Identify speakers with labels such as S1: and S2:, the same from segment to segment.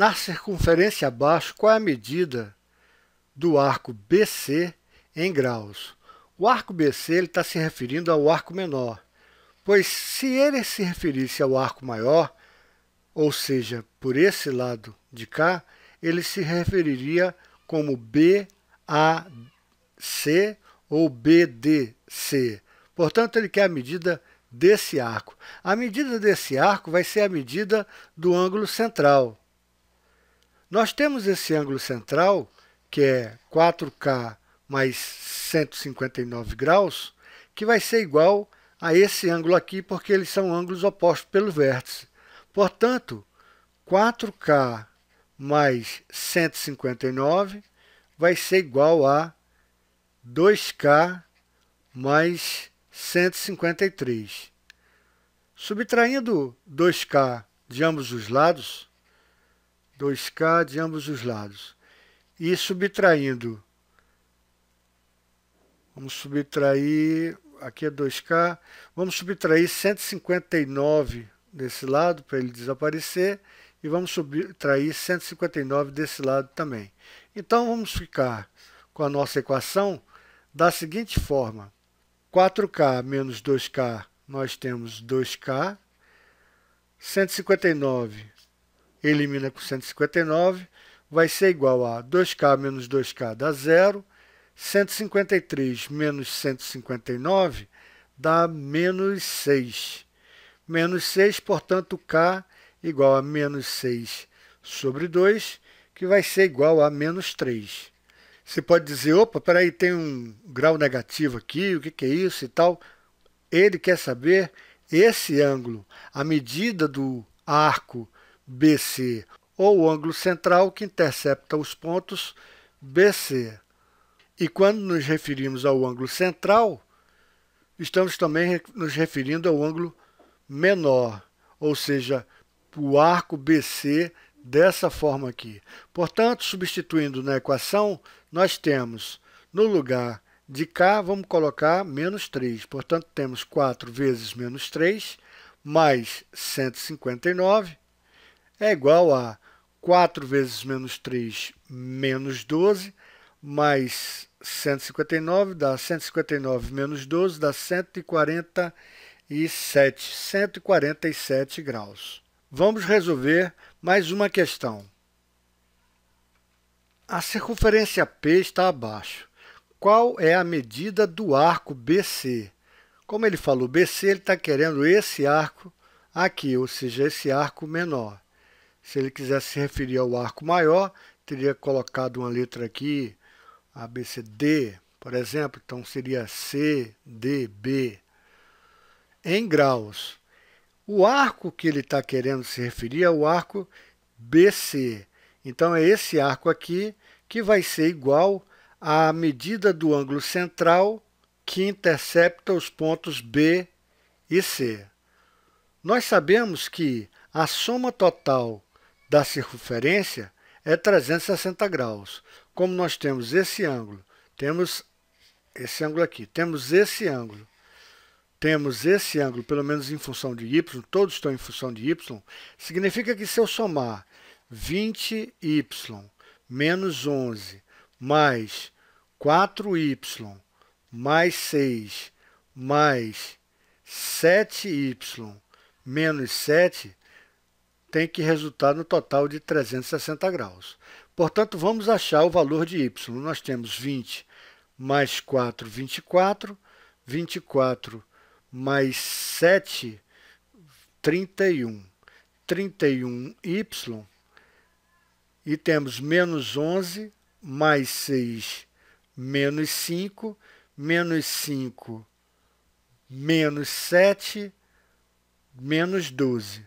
S1: Na circunferência abaixo, qual é a medida do arco BC em graus? O arco BC está se referindo ao arco menor, pois se ele se referisse ao arco maior, ou seja, por esse lado de cá, ele se referiria como BAC ou BDC. Portanto, ele quer a medida desse arco. A medida desse arco vai ser a medida do ângulo central. Nós temos esse ângulo central, que é 4K mais 159 graus, que vai ser igual a esse ângulo aqui, porque eles são ângulos opostos pelo vértice. Portanto, 4K mais 159 vai ser igual a 2K mais 153. Subtraindo 2K de ambos os lados, 2K de ambos os lados. E subtraindo. Vamos subtrair, aqui é 2K, vamos subtrair 159 desse lado para ele desaparecer e vamos subtrair 159 desse lado também. Então vamos ficar com a nossa equação da seguinte forma. 4K menos 2K, nós temos 2K. 159 elimina com 159, vai ser igual a 2K menos 2K dá zero, 153 menos 159 dá menos 6. Menos 6, portanto, K igual a menos 6 sobre 2, que vai ser igual a menos 3. Você pode dizer, opa, peraí, tem um grau negativo aqui, o que, que é isso e tal. Ele quer saber esse ângulo, a medida do arco BC, ou o ângulo central que intercepta os pontos BC. E quando nos referimos ao ângulo central, estamos também nos referindo ao ângulo menor, ou seja, o arco BC dessa forma aqui. Portanto, substituindo na equação, nós temos, no lugar de cá, vamos colocar menos 3. Portanto, temos 4 vezes menos 3, mais 159, é igual a 4 vezes menos 3 menos 12, mais 159 dá 159 menos 12 dá 147, 147 graus. Vamos resolver mais uma questão. A circunferência P está abaixo. Qual é a medida do arco BC? Como ele falou BC, ele está querendo esse arco aqui, ou seja, esse arco menor. Se ele quisesse se referir ao arco maior, teria colocado uma letra aqui, ABCD, por exemplo, então seria C, D, B, em graus. O arco que ele está querendo se referir é o arco BC. Então, é esse arco aqui que vai ser igual à medida do ângulo central que intercepta os pontos B e C. Nós sabemos que a soma total da circunferência é 360 graus. Como nós temos esse ângulo, temos esse ângulo aqui, temos esse ângulo, temos esse ângulo, pelo menos em função de y, todos estão em função de y, significa que se eu somar 20y menos 11 mais 4y mais 6 mais 7y menos 7, tem que resultar no total de 360 graus. Portanto, vamos achar o valor de y. Nós temos 20 mais 4, 24, 24 mais 7, 31. 31y e temos menos 11 mais 6, menos 5, menos 5, menos 7, menos 12.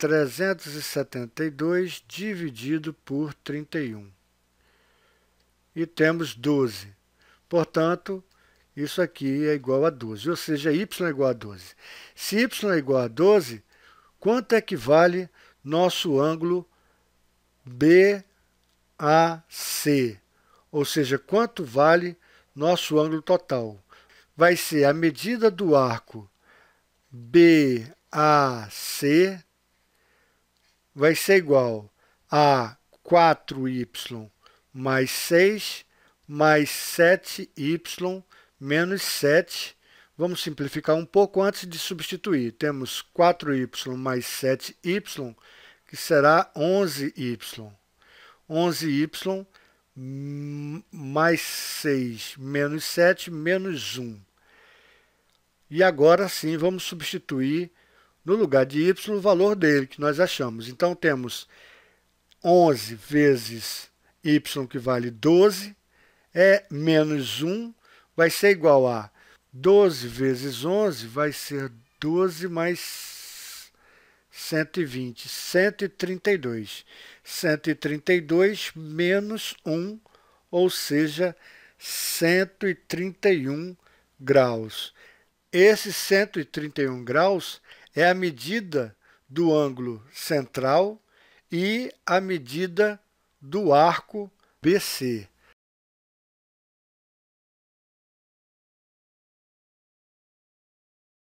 S1: 372 dividido por 31. E temos 12. Portanto, isso aqui é igual a 12, ou seja, y é igual a 12. Se y é igual a 12, quanto é que vale nosso ângulo BAC? Ou seja, quanto vale nosso ângulo total? Vai ser a medida do arco BAC vai ser igual a 4y mais 6 mais 7y menos 7. Vamos simplificar um pouco antes de substituir. Temos 4y mais 7y, que será 11y. 11y mais 6 menos 7 menos 1. E agora sim, vamos substituir no lugar de y, o valor dele que nós achamos. Então, temos 11 vezes y, que vale 12, é menos 1, vai ser igual a 12 vezes 11, vai ser 12 mais 120, 132. 132 menos 1, ou seja, 131 graus. Esse 131 graus é a medida do ângulo central e a medida do arco BC.